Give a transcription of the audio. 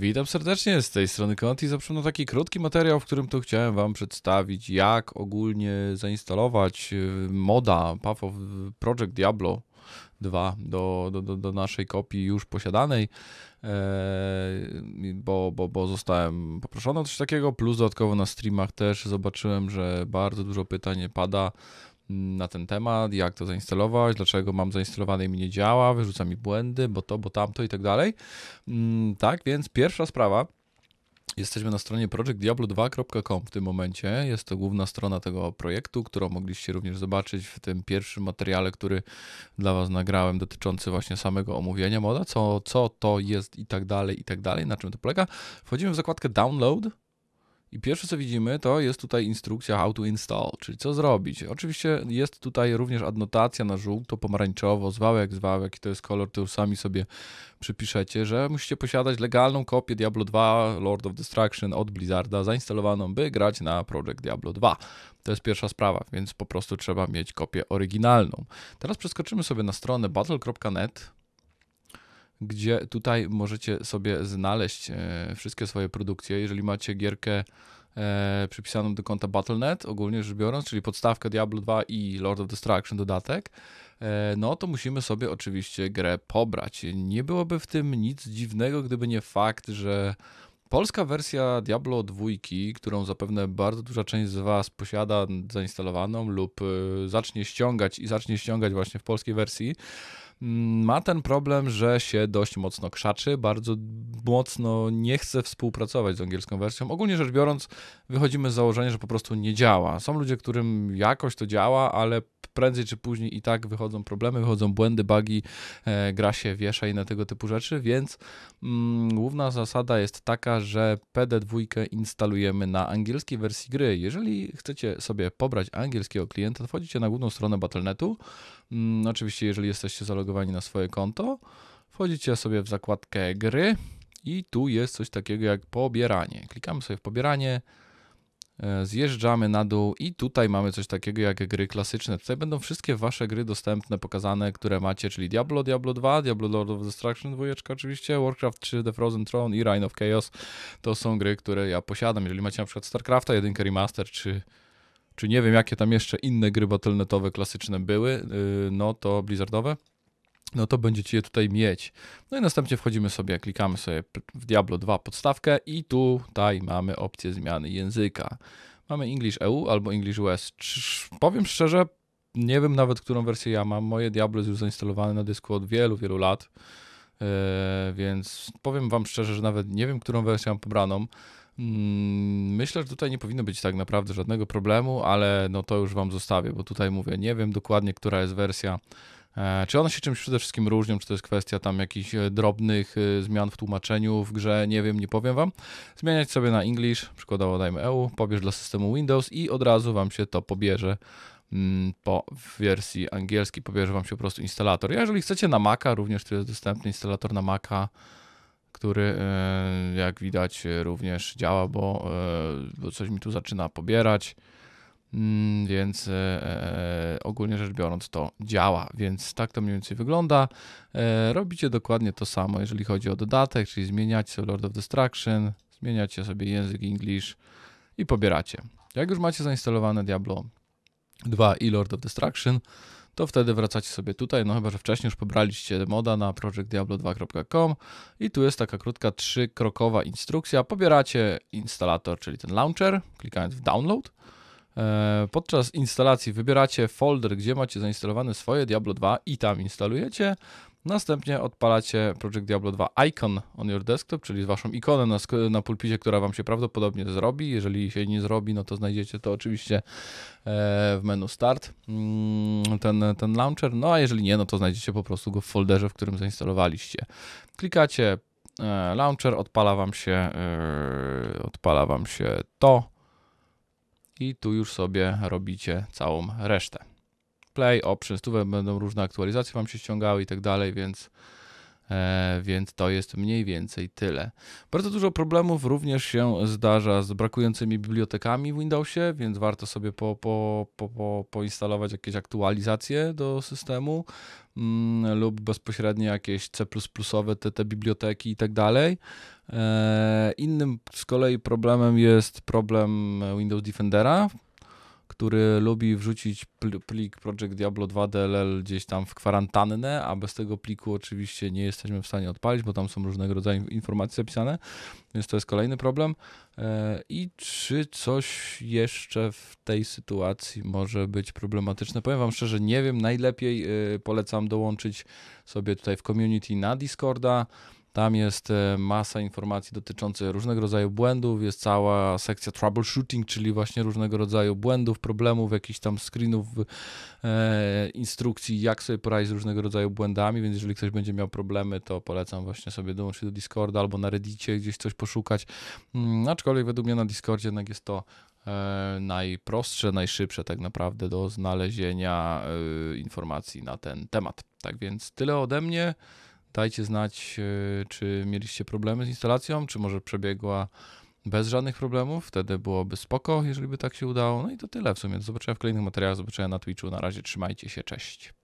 Witam serdecznie z tej strony Conti. Zapraszam na taki krótki materiał, w którym to chciałem Wam przedstawić, jak ogólnie zainstalować y, moda Path of Project Diablo 2 do, do, do, naszej kopii już posiadanej, e, bo, bo, bo zostałem poproszony o coś takiego, plus dodatkowo na streamach też zobaczyłem, że bardzo dużo pytań pada na ten temat, jak to zainstalować, dlaczego mam zainstalowane i mi nie działa, wyrzuca mi błędy, bo to, bo tamto i tak dalej. Mm, tak, więc pierwsza sprawa, Jesteśmy na stronie projectdiablo2.com w tym momencie. Jest to główna strona tego projektu, którą mogliście również zobaczyć w tym pierwszym materiale, który dla Was nagrałem, dotyczący właśnie samego omówienia moda, co, co to jest i tak dalej, i tak dalej, na czym to polega. Wchodzimy w zakładkę Download i pierwsze co widzimy, to jest tutaj instrukcja how to install, czyli co zrobić. Oczywiście jest tutaj również adnotacja na żółto, pomarańczowo, zwał jak zwał, jaki to jest kolor, to już sami sobie przypiszecie, że musicie posiadać legalną kopię Diablo 2 Lord of Destruction od Blizzarda zainstalowaną, by grać na Project Diablo 2. To jest pierwsza sprawa, więc po prostu trzeba mieć kopię oryginalną. Teraz przeskoczymy sobie na stronę battle.net gdzie tutaj możecie sobie znaleźć e, wszystkie swoje produkcje. Jeżeli macie gierkę e, przypisaną do konta Battle.net, ogólnie rzecz biorąc, czyli podstawkę Diablo 2 i Lord of Destruction dodatek, e, no to musimy sobie oczywiście grę pobrać. Nie byłoby w tym nic dziwnego, gdyby nie fakt, że polska wersja Diablo 2, którą zapewne bardzo duża część z Was posiada zainstalowaną lub zacznie ściągać i zacznie ściągać właśnie w polskiej wersji, ma ten problem, że się dość mocno krzaczy, bardzo mocno nie chce współpracować z angielską wersją. Ogólnie rzecz biorąc, wychodzimy z założenia, że po prostu nie działa. Są ludzie, którym jakoś to działa, ale prędzej czy później i tak wychodzą problemy, wychodzą błędy, bugi, e, gra się wiesza i na tego typu rzeczy, więc mm, główna zasada jest taka, że PD2 instalujemy na angielskiej wersji gry. Jeżeli chcecie sobie pobrać angielskiego klienta, wchodzicie na główną stronę Battlenetu. Mm, oczywiście, jeżeli jesteście zalogowani zalogowani na swoje konto, wchodzicie sobie w zakładkę gry i tu jest coś takiego jak pobieranie. Klikamy sobie w pobieranie, e, zjeżdżamy na dół i tutaj mamy coś takiego jak gry klasyczne. Tutaj będą wszystkie wasze gry dostępne, pokazane, które macie, czyli Diablo, Diablo 2, Diablo Lord of Destruction 2 oczywiście, Warcraft 3, The Frozen Throne i Reign of Chaos. To są gry, które ja posiadam. Jeżeli macie na przykład StarCrafta 1 Remaster czy czy nie wiem, jakie tam jeszcze inne gry battle.netowe klasyczne były, y, no to Blizzardowe, no to będziecie je tutaj mieć. No i następnie wchodzimy sobie, klikamy sobie w Diablo 2 podstawkę i tutaj mamy opcję zmiany języka. Mamy English EU albo English US. Powiem szczerze, nie wiem nawet, którą wersję ja mam. Moje Diablo jest już zainstalowane na dysku od wielu, wielu lat, e, więc powiem wam szczerze, że nawet nie wiem, którą wersję mam pobraną. Mm, myślę, że tutaj nie powinno być tak naprawdę żadnego problemu, ale no to już wam zostawię, bo tutaj mówię, nie wiem dokładnie, która jest wersja E, czy one się czymś przede wszystkim różnią? Czy to jest kwestia tam jakichś e, drobnych e, zmian w tłumaczeniu, w grze? Nie wiem, nie powiem wam. Zmieniać sobie na English, przykładowo dajmy EU, pobierz dla systemu Windows i od razu wam się to pobierze mm, po wersji angielskiej pobierze wam się po prostu instalator. Jeżeli chcecie na Maca, również tu jest dostępny instalator na Maca, który jak widać również działa, bo, bo coś mi tu zaczyna pobierać. Mm, więc e, e, ogólnie rzecz biorąc to działa, więc tak to mniej więcej wygląda. E, robicie dokładnie to samo, jeżeli chodzi o dodatek, czyli zmieniacie sobie Lord of Destruction, zmieniacie sobie język English i pobieracie. Jak już macie zainstalowane Diablo 2 i Lord of Destruction, to wtedy wracacie sobie tutaj, no chyba, że wcześniej już pobraliście moda na projectdiablo2.com i tu jest taka krótka trzykrokowa instrukcja. Pobieracie instalator, czyli ten launcher, klikając w download. E, podczas instalacji wybieracie folder, gdzie macie zainstalowane swoje Diablo 2 i tam instalujecie. Następnie odpalacie Project Diablo 2 Icon on your desktop, czyli z waszą ikonę na, na pulpicie, która wam się prawdopodobnie zrobi. Jeżeli się nie zrobi, no to znajdziecie to oczywiście e, w menu Start, mm, ten, ten launcher. No a jeżeli nie, no to znajdziecie po prostu go w folderze, w którym zainstalowaliście. Klikacie e, launcher, odpala wam się, odpala wam się to i tu już sobie robicie całą resztę. Play, option, tu będą różne aktualizacje wam się ściągały i tak dalej, więc e, więc to jest mniej więcej tyle. Bardzo dużo problemów również się zdarza z brakującymi bibliotekami w Windowsie, więc warto sobie po, po, po, po, poinstalować jakieś aktualizacje do systemu mm, lub bezpośrednio jakieś C++owe te, te biblioteki i tak dalej. E, innym z kolei problemem jest problem Windows Defendera, który lubi wrzucić plik Project Diablo 2 DLL gdzieś tam w kwarantannę, a bez tego pliku oczywiście nie jesteśmy w stanie odpalić, bo tam są różnego rodzaju informacje zapisane, więc to jest kolejny problem. E, I czy coś jeszcze w tej sytuacji może być problematyczne? Powiem Wam szczerze, nie wiem. Najlepiej e, polecam dołączyć sobie tutaj w community na Discorda tam jest e, masa informacji dotyczących różnego rodzaju błędów, jest cała sekcja troubleshooting, czyli właśnie różnego rodzaju błędów, problemów, jakichś tam screenów, e, instrukcji, jak sobie poradzić z różnego rodzaju błędami, więc jeżeli ktoś będzie miał problemy, to polecam właśnie sobie dołączyć do Discorda albo na Reddicie gdzieś coś poszukać. Hmm, aczkolwiek według mnie na Discordzie jednak jest to e, najprostsze, najszybsze tak naprawdę do znalezienia e, informacji na ten temat. Tak więc tyle ode mnie. Dajcie znać, e, czy mieliście problemy z instalacją, czy może przebiegła bez żadnych problemów. Wtedy byłoby spoko, jeżeli by tak się udało. No i to tyle w sumie. Do zobaczenia w kolejnych materiałach, do zobaczenia na Twitchu. Na razie trzymajcie się, cześć.